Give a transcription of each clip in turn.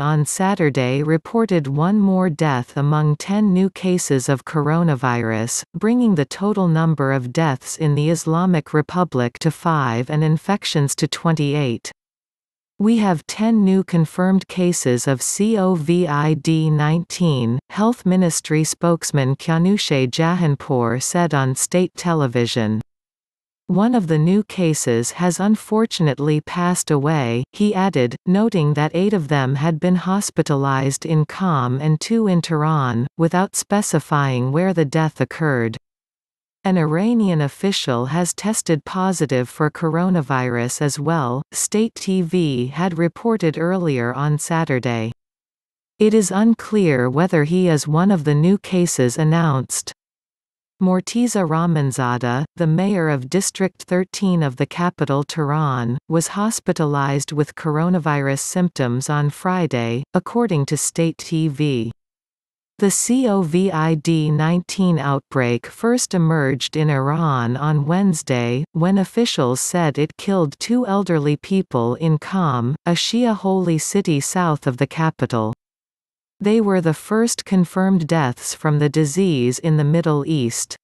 on Saturday reported one more death among 10 new cases of coronavirus, bringing the total number of deaths in the Islamic Republic to 5 and infections to 28. We have 10 new confirmed cases of COVID-19, Health Ministry spokesman Kyanushay Jahanpour said on state television. One of the new cases has unfortunately passed away, he added, noting that eight of them had been hospitalized in Qom and two in Tehran, without specifying where the death occurred. An Iranian official has tested positive for coronavirus as well, state TV had reported earlier on Saturday. It is unclear whether he is one of the new cases announced. Mortiza Ramanzada, the mayor of District 13 of the capital Tehran, was hospitalized with coronavirus symptoms on Friday, according to state TV. The COVID-19 outbreak first emerged in Iran on Wednesday, when officials said it killed two elderly people in Qom, a Shia holy city south of the capital. They were the first confirmed deaths from the disease in the Middle East.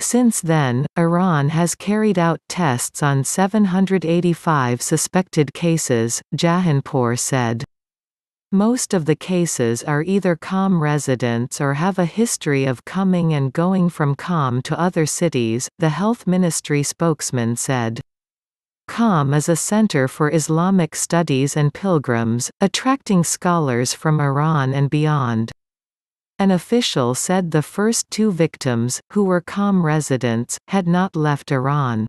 Since then, Iran has carried out tests on 785 suspected cases, Jahanpour said. Most of the cases are either Qom residents or have a history of coming and going from Qom to other cities, the health ministry spokesman said. Qom is a center for Islamic studies and pilgrims, attracting scholars from Iran and beyond. An official said the first two victims, who were Qom residents, had not left Iran.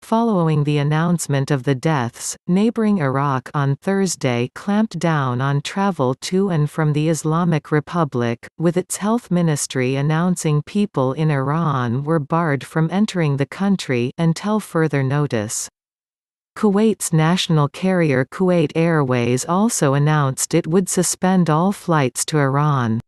Following the announcement of the deaths, neighboring Iraq on Thursday clamped down on travel to and from the Islamic Republic, with its health ministry announcing people in Iran were barred from entering the country until further notice. Kuwait's national carrier Kuwait Airways also announced it would suspend all flights to Iran.